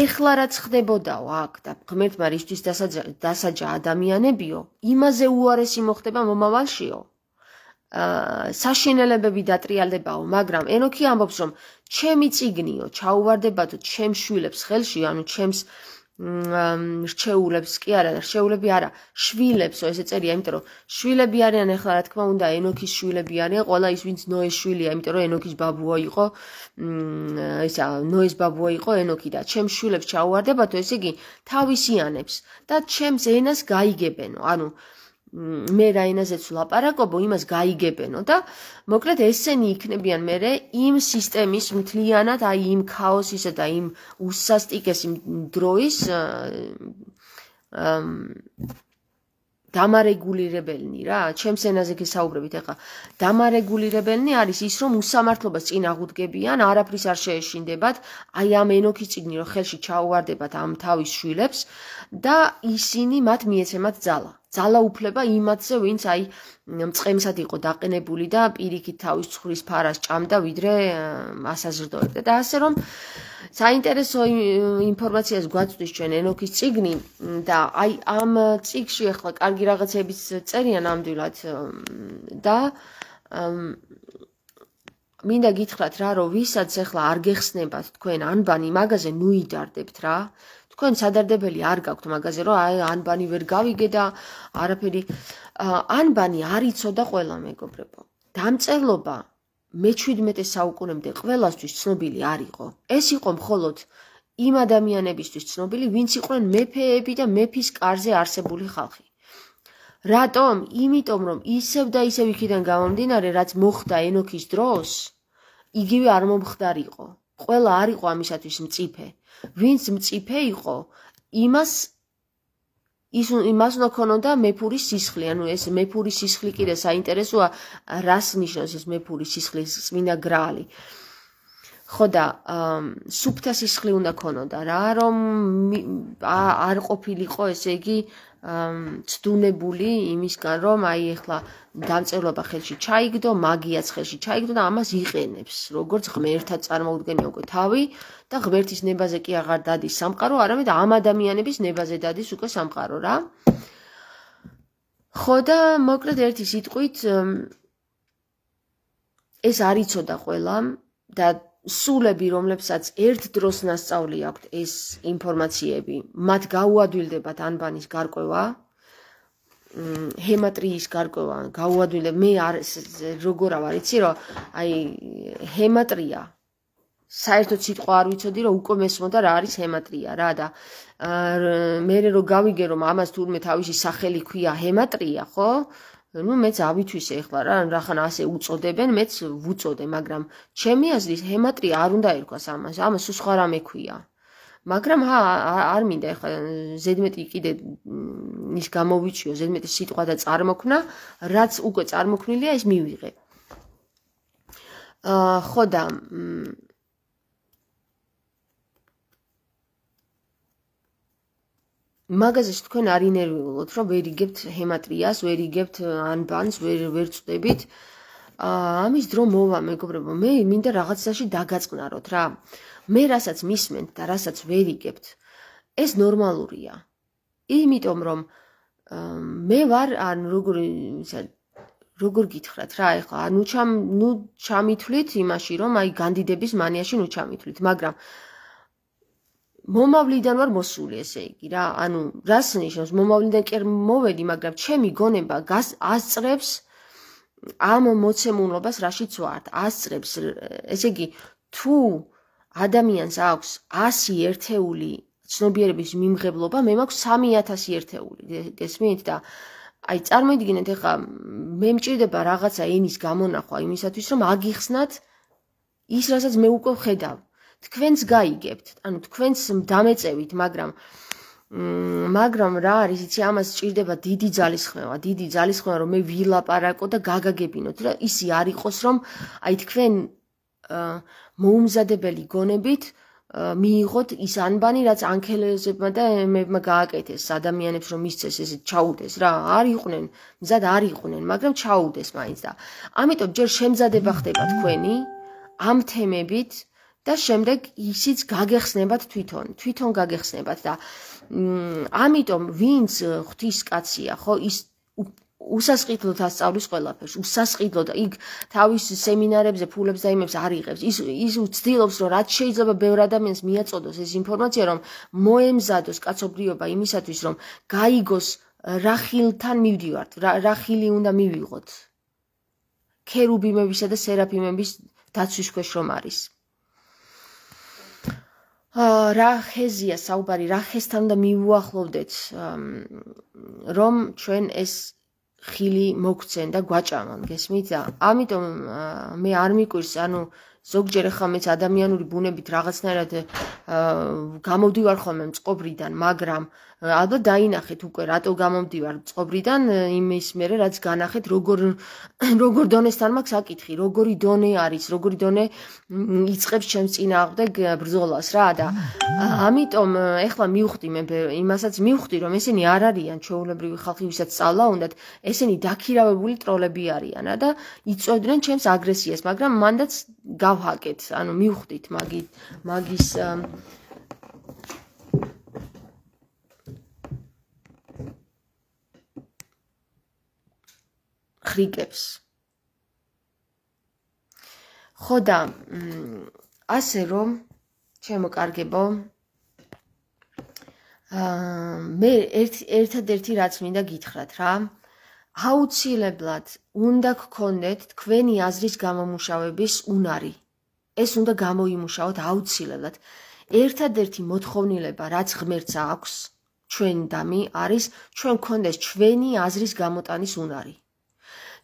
ეხლა რაც ხდებოდაო აქ და ღმერთმა რისთვის დასაჯა ადამიანებიო, იმაზე უარესი მოხდება მომავალშიო. აა საშინელებები დატრიალდებაო, მაგრამ ენოქი ამბობს, რომ ჩემი წიგნიო, ჩაუვარდებათ ჩემ შვილებს ხელში, ანუ ჩემს რჩეულებს კი არა და რჩეულები არა შვილებსო ესე წერია იმიტომ რომ შვილები არიან ახლა რა თქმა უნდა ენოქის შვილები არიან ყველა ის ვინც ნოეს შვილია იმიტომ რომ ენოქის ბაბუა იყო ესა ნოეს ბაბუა იყო ენოქი და ჩემ შვილებს ჩაუვარდებათო ესე იგი თავისიანებს და ჩემს ენას გაიგებენო ანუ მე რა ენაზეც ვლაპარაკობ, იმას გაიგებენო და მოკლედ ესენი იქნებიან მე იმ სისტემის მთლიანად აი იმ ქაოსისა და იმ უსასტიკეს იმ დროის დამარეგულირებელნი რა, ჩემს ენაზე გესაუბრებით ახლა. დამარეგულირებელნი არის ის, რომ უსამართლობას წინ აღუდგებიან, არაფრის არ შეეშინდებათ, აი ამ ენოქი წიგნი რომ ხელში ჩაუვარდებათ ამ თავის შვილებს და ისინი მათ მიეცემათ ძალა. ძალა უფლება იმათზე, ვინც აი მწყემსად იყო დაყენებული და პირიქით თავის ცხრის ფარას ჭამდა, ვიდრე hm, ასაზრდოებდა. და ასე რომ საინტერესო ინფორმაციას გვაწვდის ჩვენ ენოქის ციგნი და აი ამ ციგში ახლა კარგი რაღაცების წერიან ამდილად და მინდა გითხრათ რა რომ ვისაც ახლა არ გეხსნებათ თქვენ ანბანი მაღაზე ნუიდარდებთ რა თქვენ სადარდებელი არ გაქვთ მაღაზე რომ აი ანბანი ვერ გავიგე და არაფერი ანბანი არიწოდა ყველა მეგობრებო დამწერლობა მე-17 საუკუნემდე ყველასთვის ცნობილი არ იყო. ეს იყო მხოლოდ იმ ადამიანებისთვის ცნობილი, ვინც იყვნენ მეფეები და მეფის კარზე არსებული ხალხი. რატომ? იმიტომ რომ ისევ და ისევ იქიდან გამომდინარე, რაც მოხდა ენოქის დროს, იგივე არ მომხდარიყო. ყველა არ იყო ამისათვის მწიფე. ვინც მწიფე იყო, იმას ის იმას უნდა ქონოდა მეფური სისხლი, ანუ ეს მეფური სისხლი კიდე საინტერესოა, რას ნიშნავს ეს მეფური სისხლის წმინდა გრაალი. ხო და სუფთა სისხლი უნდა ქონოდა რა, რომ არ ყოფილიყო ესე იგი ცდუნებული იმისგან, რომ აი ეხლა დამწერლობა ხელში ჩაიგდო, მაგიაც ხელში ჩაიგდო და ამას იყენებს, როგორც ღმერთად წარმოუდგენია უკვე თავი და ღმერთის ნებაზე კი აღარ დადის სამყარო, არამედ ამ ადამიანების ნებაზე დადის უკვე სამყარო რა. ხო და მოკლედ ერთის იტყვით ეს არიწოდა ყველამ და სულები, რომლებსაც ერთ დროს ნასწავლი აქვთ ეს ინფორმაციები, მათ გაუადვილდებათ ანბანის გარკვევა, ჰემატრიის გარკვევა, გაუადვილდება მე არ როგორ ავარ, იცი რომ აი ჰემატრია საერთოდ სიტყვა არ ვიცოდი რომ უკვე მესმოდა რა არის ჰემატრია რა და მე რო გავიგე რომ ამას თურმე თავისი სახელი ქვია ჰემატრია ხო ну მეც ავითვისე ახლა რა რახან ასე უწოდებენ მეც ვუწოდე მაგრამ ჩემი აზრით ჰემატრია არ უნდა ერქვას ამას ამას სულ სხვა რამე ქვია მაგრამ ა არ მინდა ახლა ზედმეტი კიდე ის გამოვიჩიო ზედმეტი სიტყვა და წარმოქმნა რაც უკვე წარმოქმნილია ის მივიღე აა ხო და მაგაზეში თქვენ არ ინერვიულოთ, რომ ვერ იგებთ ჰემატრიას, ვერ იგებთ ანბანს, ვერ ვერ წდებით. აა ამის დრო მოვა, მეგობრებო, მე მინდა რაღაცაში დაგაწყნაროთ რა. მე რასაც მისმენთ და რასაც ვერ იგებთ, ეს ნორმალურია. იმიტომ რომ მე ვარ ან როგორ ისა როგორ გითხრათ რა ეხლა ანუ ჩამ ნუ ჩამითვლით იმაში რომ აი განდიდების მანიაში ნუ ჩამითვლით მაგრამ მომავლიდან ვარ მოსული, ესე იგი რა. ანუ რას ნიშნავს მომავლიდან კი არ მოვედი, მაგრამ ჩემი გონება გასწრებს ამ მოცემულობას, რაშიც ვარ. ასწრებს, ესე იგი, თუ ადამიანს აქვს 100 ერთეული ცნობიერების მიმღებლობა, მე მაქვს 3000 ერთეული. გესმით და აი წარმოიდგინეთ ახლა მე მჭირდება რაღაცა ენის გამონახვა იმისათვის რომ აგიხსნათ ის რასაც მე უკვე ხედავ თქვენს გაიგებთ, ანუ თქვენს დამეწევით, მაგრამ მაგრამ რა არის იცი ამას ჭირდება დიდი ძალისხმევა დიდი ძალისხმევა რომ მე ვილაპარაკო და გაგაგებინოთ რა ისი არ იყოს რომ აი თქვენ მოუმზადებელი გონებით მიიღოთ ის ანბანი რაც ანკელეზებმა და მემმა გააკეთეს ადამიანებს რომ მისცეს ეს ჩაუდეს რა არ იყვნენ მზად არ იყვნენ მაგრამ ჩაუდეს მაინც და ამიტომ ჯერ შემზადება ხდება თქვენი ამ თემებით და შემდეგ ისიც გაგეხსნებათ თვითონ თვითონ გაგეხსნებათ და ამიტომ ვინც ღვთისკაცია ხო ის უსასყიდლოდ ასწავლის ყველაფერს უსასყიდლოდ იქ თავის სემინარებზე ფულებს დაიმებს არ იღებს ის ის უცდილობს რომ რაც შეიძლება ბევრ ადამიანს მიაწოდოს ეს ინფორმაცია რომ მოემზადოს კაცობრიობა იმისათვის რომ გაიგოს რახილთან მივდივართ რახილი უნდა მივიღოთ ქერუბიმებისა და სერაფიმების დაცვის ქვეშ რომ არის რა ხეზია საუბარი რა ხესთან და მიუახლოვდეთ რომ ჩვენ ეს ხილი მოგცენ და გვაჭამონ გესმით და ამიტომ მე არ მიკვირს ანუ ზოგჯერ ხომ მეც ადამიანური ბუნებით რაღაცნაირად გამოვდივარ ხოლმე მწყობრიდან მაგრამ აა ალბათ დაინახეთ უკვე რატო გამომდივარ წობრიდან იმის მერე რაც განახეთ როგორ როგორ დონესთან მაქვს აკითხი როგორი დონე არის როგორი დონე იწખებს ჩემს წინააღმდეგ ბრძოლას რა და ამიტომ ეხლა მივხვდი მე იმასაც მივხვდი რომ ესენი არ არიან ჩეულებრივი ხალხი ვისაც სწავლა უნდათ ესენი დაქირავებული ტროლები არიან და იწოდნენ ჩემს აგრესიას მაგრამ მანდაც გავაკეთეთ ანუ მივხვდით მაგის მაგის ღრიგებს. ხო და ასე რომ ჩემო კარგებო აა მე ერთ ერთადერთი რაც მინდა გითხრათ რა აუცილებლად უნდა გქონდეთ თქვენი აზრის გამომუშავების უნარი ეს უნდა გამოიმუშაოთ აუცილებლად ერთადერთი მოთხოვნილება რაც ღმერთს აქვს ჩვენ დამი არის ჩვენ გქონდეს ჩვენი აზრის გამოტანის უნარი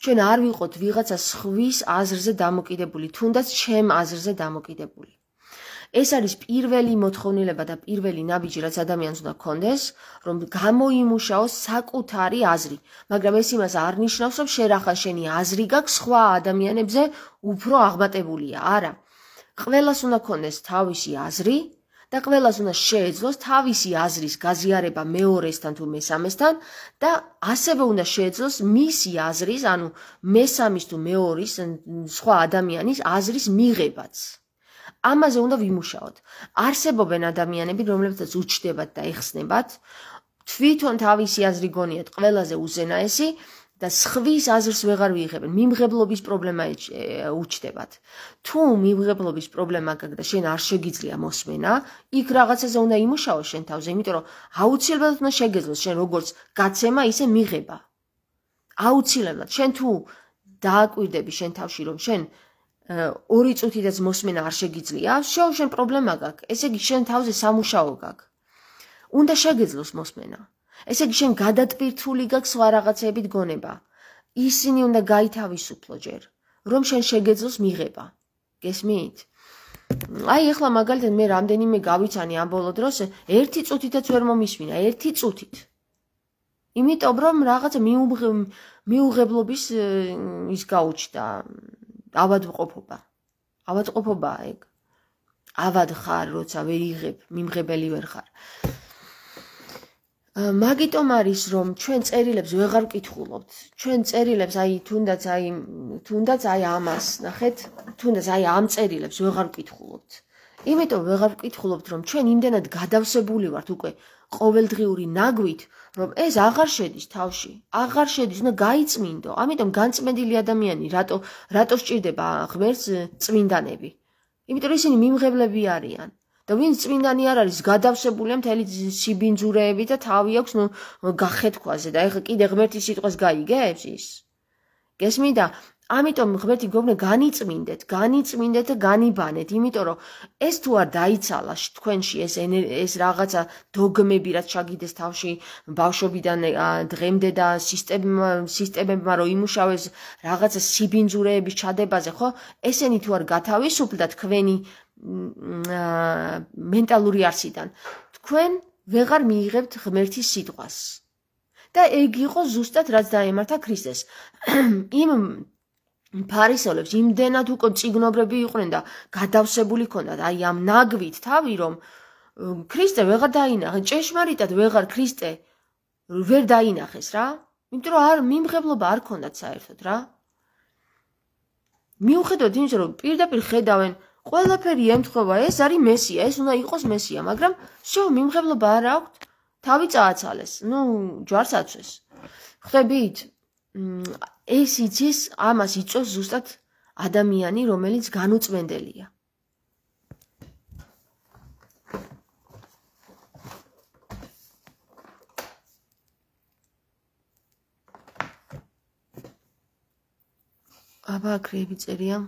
ჩვენ არ ვიყოთ ვიღაცა სხვის აზრზე დამოკიდებული, თუნდაც ჩემ აზრზე დამოკიდებული. ეს არის პირველი მოთხოვნილება და პირველი ნაბიჯი, რაც ადამიანს უნდა კონდეს, რომ გამოიმუშაოს საკუთარი აზრი, მაგრამ ეს იმას არ ნიშნავს, რომ შენ ახლა შენი აზრი გაქვს სხვა ადამიანებზე უფრო აღმატებულია, არა. ყველას უნდა კონდეს თავისი აზრი და ყველას უნდა შეეძლოს თავისი აზრის გაზიარება მეორესთან თუ მესამესთან და ასევე უნდა შეეძლოს მისი აზრის, ანუ მესამის თუ მეორის სხვა ადამიანის აზრის მიღებაც. ამაზე უნდა ვიმუშაოთ. არსებობენ ადამიანები, რომლებსაც უჩდებათ და ეხსნებათ, თვითონ თავისი აზრი გონიათ ყველაზე უზენაესი, და სხვის აზრს ვეღარ ვიღებენ. მიმღებლობის პრობლემა უჩდებათ. თუ მიმღებლობის პრობლემა გაქვს და შენ არ შეგიძლია მოსმენა, იქ რაღაცაზე უნდა იმუშაო შენ თავზე, იმიტომ რომ აუცილებლად უნდა შეგეძლოს შენ როგორც გაცემა, ისე მიღება. აუცილებლად. შენ თუ დააკვირდები შენ თავში რომ შენ ორი წუთითაც მოსმენა არ შეგიძლია, შეო შენ პრობლემა გაქვს. ესე იგი შენ თავზე სამუშაო გაქვს. უნდა შეგეძლოს მოსმენა. ესე იგი შენ გადატვირთული გაქვს რა რაღაცებით გონება. ისინი უნდა გაითავისუფლო ჯერ, რომ შენ შეგეძლოს მიღება. გესმით? აი ახლა მაგალითად მე რამდენიმე გავიცანი ამ ბოლო დროს, ერთი წუთითაც ვერ მომისმინა, ერთი წუთით. იმიტომ რომ რაღაც მიუღებლობის ის გაუჩდა ავადმყოფობა. ავადმყოფობაა ეგ. ავად ხარ, როცა ვერ იღებ, მიმღებელი ვერ ხარ. მაგიტომ არის რომ ჩვენ წერილებს ვეღარ ვკითხულობთ ჩვენ წერილებს აი თუნდაც აი თუნდაც აი ამას ნახეთ თუნდაც აი ამ წერილებს ვეღარ ვკითხულობთ იმიტომ ვეღარ ვკითხულობთ რომ ჩვენ იმდენად გადავსებული ვართ უკვე ყოველდღიური ნაგვით რომ ეს აღარ შედის თავში აღარ შედის უნდა გაიწმინდო ამიტომ განწმენდილი ადამიანი რატო რატო სჭირდება ღმერთს წმინდანები იმიტომ ისინი მიმღებლები არიან და ვინც წმინდანი არ არის გადავსებული მთელი სიბინძურეები და თავი აქვს ნუ გახეთქვაზე და ეხა კიდე ღმერთი სიტყვას გაიგებს ის გესმინდა ამიტომ ღმერთი გვგონე განიწმინდეთ განიწმინდეთ და განიბანეთ იმიტომ რომ ეს თუ არ დაიცალა თქვენში ეს ეს რაღაცა დოგმები რაც ჩაგიდეს თავში ბავშვობიდან დღემდე და სისტემებმა რომ იმუშავეს რაღაცა სიბინძურეების ჩადებაზე ხო ესენი თუ არ გათავისუფლდა თქვენი მენტალური არსიდან თქვენ ვეღარ მიიღებთ ღმერთის სიტყვას და ეგ იყო ზუსტად რაც დაემართა ქრისტეს იმ ფარისელებს იმდენად უკვე ციგნობრები იყვნენ და გადავსებული ქონდათ აი ამ ناგვით თავი რომ ქრისტე ვეღარ დაინახე ჭეშმარიტად ვეღარ ქრისტე ვერ დაინახეს რა იმიტომ რომ არ მიმღებლობა არ ქონდათ საერთოდ რა მიუხედავად იმისა რომ პირდაპირ ხედავენ ყველაფერი ემთხება ეს არის მესია ეს უნდა იყოს მესია მაგრამ შო მიმღებლობა არ აქვს თავი წააცალეს ნუ ჯვარს აცვეს ხდებით ეს იცის ამას იწოს ზუსტად ადამიანი რომელიც განუწმენდელია აბა კრიები წერია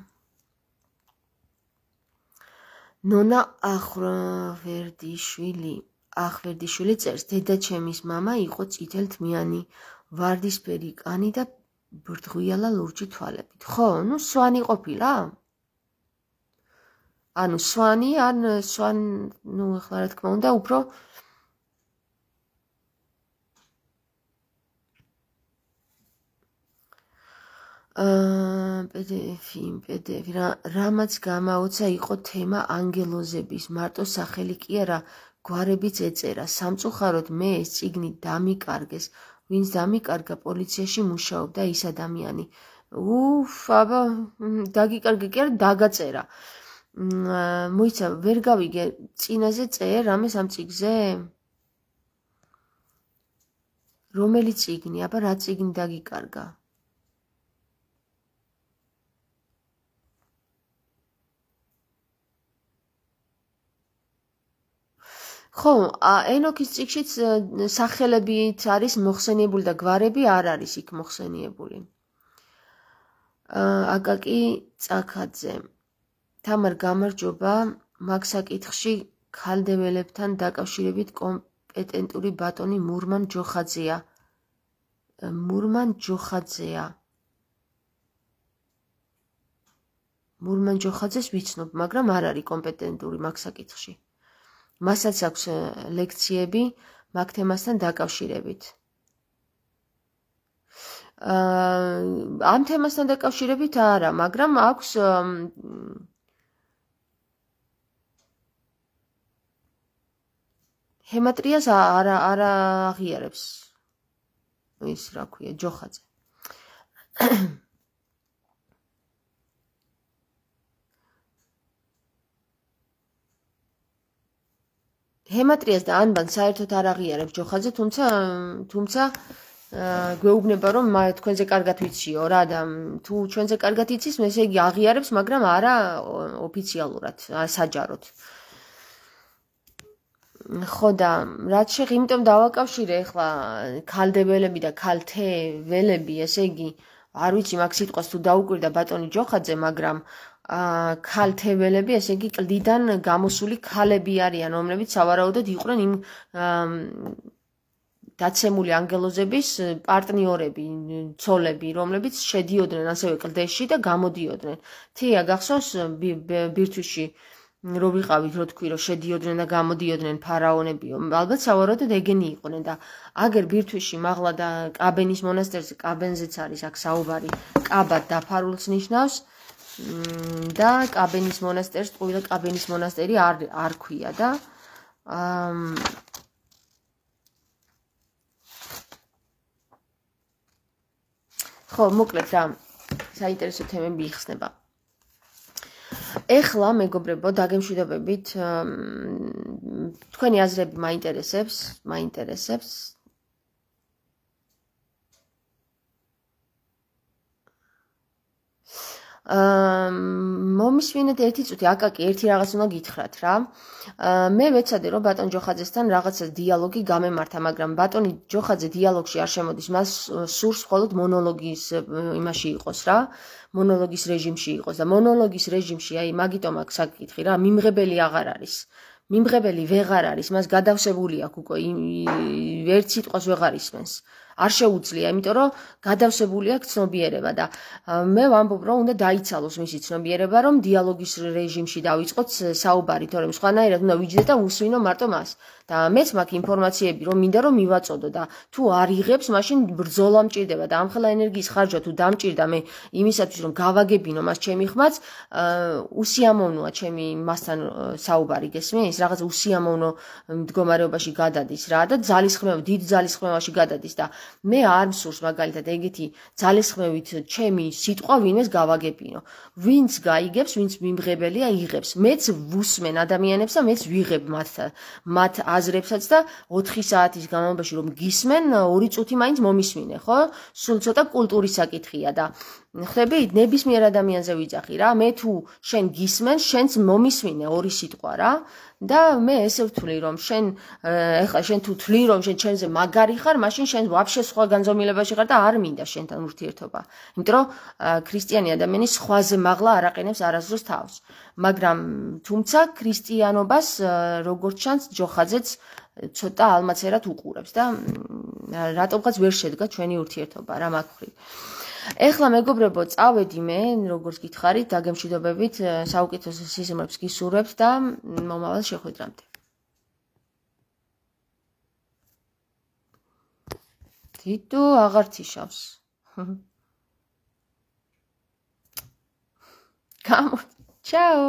ნონა ახვერდიშვილი ახვერდიშვილი წერს დედა ჩემის мама იყო წითელთმიანი ვარდისფერი კანი და ბრდღვიალა ლურჯი თვალებით ხო ну სვანი ყოფილა ანუ სვანი ან სვან ну ახლა რა თქმა უნდა უფრო PDF, PDF, რა რამაც გამაოცა იყო თემა ანგელოზების, მარტო სახელი კი არა, გვარებიც ეწერა. სამწუხაროდ მე ეს ციგნი დამიკარგეს, ვინც დამიკარგა პოლიციაში მუშაობდა ის ადამიანი. უფ, აბა, დაგიკარგე კი არა, დაგაწერა. მოიცა, ვერ გავიგე წინაზე წერ რამე სამ ციგზე? რომელი ციგნი? აბა რა ციგნი დაგიკარგა? ხო, ენოქის წიგშიც სახელებით არის მოხსენიებული და გვარები არ არის იქ მოხსენიებული. აა აკაკი წაკაძე. თამარ გამარჯობა, მაქსაკითხში ხალდეველებთან დაკავშირებით კომპეტენტური ბატონი მურმან ჯოხაძეა. მურმან ჯოხაძეა. მურმან ჯოხაძეს ვიცნობ, მაგრამ არ არის კომპეტენტური მაქსაკითხში. მასაც აქვს ლექციები მაგთემასთან დაკავშირებით. აა ამ თემასთან დაკავშირებით არა, მაგრამ აქვს ჰემატრიას არა არა აღიარებს. ის რა ქვია, ჯოხაძე. ჰემატრიას და ანბან საერთოდ არ აღიარებს ჯოხაძე, თუმცა თუმცა გვეუბნება რომ მე თქვენზე კარგად ვიციო რა და თუ ჩვენზე კარგად იცის, ესე იგი აღიარებს, მაგრამ არა ოფიციალურად, საჯაროდ. ხო და რაც შეიძლება იმიტომ დავაკავშირე ახლა ქალდებელები და ქალთეველები, ესე იგი არ ვიცი მაგ სიტყვას თუ დაუკვირდა ბატონი ჯოხაძე, მაგრამ ქალთებელები, ესე იგი კლდიდან გამოსული ქალები არიან, რომლებიც სავარაუდოდ იყვნენ იმ დაცემული ანგელოზების პარტნიორები, ძოლები, რომლებიც შედიოდნენ ასევე კლდეში და გამოდიოდნენ. თია გახსოვს ბირთვში რო ვიყავით, რო თქვი, რომ შედიოდნენ და გამოდიოდნენ ფარაონებიო. ალბათ სავარაუდოდ ეგენი იყვნენ და აგერ ბირთვში მაღლა და კაბენის მონასტერზე, კაბენზეც არის აქ საუბარი, კაბა დაფარულს ნიშნავს. აა და კაბენის მონასტერს ყოვილა კაბენის მონასტერი არ არ ქვია და ხო, მოკლედ რა საინტერესო თემები იხსნება. ეხლა მეგობრებო, დაგემშვიდობებით. თქვენი აზრები მაინტერესებს, მაინტერესებს აა მომისმინეთ ერთი წუთი აკაკი ერთი რაღაც უნდა გითხრათ რა. აა მე მეცადე რომ ბატონ ჯოხაძესთან რაღაცა დიალოგი გამემართა, მაგრამ ბატონი ჯოხაძე დიალოგში არ შემოდის, მას სურს მხოლოდ მონოლოგის იმაში იყოს რა. მონოლოგის რეჟიმში იყოს და მონოლოგის რეჟიმში აი მაგიტომ აქ საკითხი რა, მიმღებელი აღარ არის. მიმღებელი ვეღარ არის, მას გადავსებული აქ უკვე ერთ სიტყვას ვეღარ ისმენს. არ შეუძლია, იმიტომ რომ გადავსებულია ცნობიერება და მე ვამბობ, რომ უნდა დაიცალოს მისი ცნობიერება, რომ დიალოგის რეჟიმში დაიწყოთ საუბარი, თორემ სხვანაირად უნდა ვიჯდე და უსვინო მარტო მას. და მეც მაქვს ინფორმაციები, რომ მინდა რომ მივაწოდო და თუ არ იღებს, მაშინ ბრძოლა მჭირდება და ამხელა ენერგიის ხარჯვა თუ დამჭირდა მე იმისათვის, რომ გავაგებინო მას ჩემი ხმაც, უსიამოვნოა ჩემი მასთან საუბარი, გესმის? რაღაც უსიამოვნო მდგომარეობაში გადადის რა და ძალისხმევა, დიდ ძალისხმევაში გადადის და მე არ მსურს მაგალითად ეგეთი ძალისხმევით ჩემი სიტყვა ვინმეს გავაგებინო. ვინც გაიგებს, ვინც მიმღებელია, იღებს. მეც ვუსმენ ადამიანებს და მეც ვიღებ მათ მათ აზრებსაც და 4 საათის განმავლობაში რომ გისმენ, 2 წუთი მაინც მომისმინე, ხო? სულ ცოტა კულტურის საკითხია და ხები ნებისმიერ ადამიანზე ვიძახი რა მე თუ შენ გისმენ შენს მომისვინე ორი სიტყვა რა და მე ესე ვთვლი რომ შენ ეხლა შენ თუ თვლი რომ შენ ჩემზე მაგარი ხარ მაშინ შენ ვაფშე სხვა განზომილებაში ხარ და არ მინდა შენთან ურთიერთობა იმიტომ რომ ქრისტიანი ადამიანი სხვაზე მაღლა არაყენებს არასდროს თავს მაგრამ თუმცა ქრისტიანობას როგორც ჩანს ჯოხაძეც ცოტა ალმაცერად უყურებს და რატომღაც ვერ შედგა ჩვენი ურთიერთობა რა მაგხრივ ეხლა მეგობრებო, წავედი მე, როგორც გითხარით, დაგემშვიდობებით, საუკეთესო სიზმრებს გისურვებთ და მომავალ შეხვედრამდე. თითო აღარ ცისავს. გამო. ჩაო.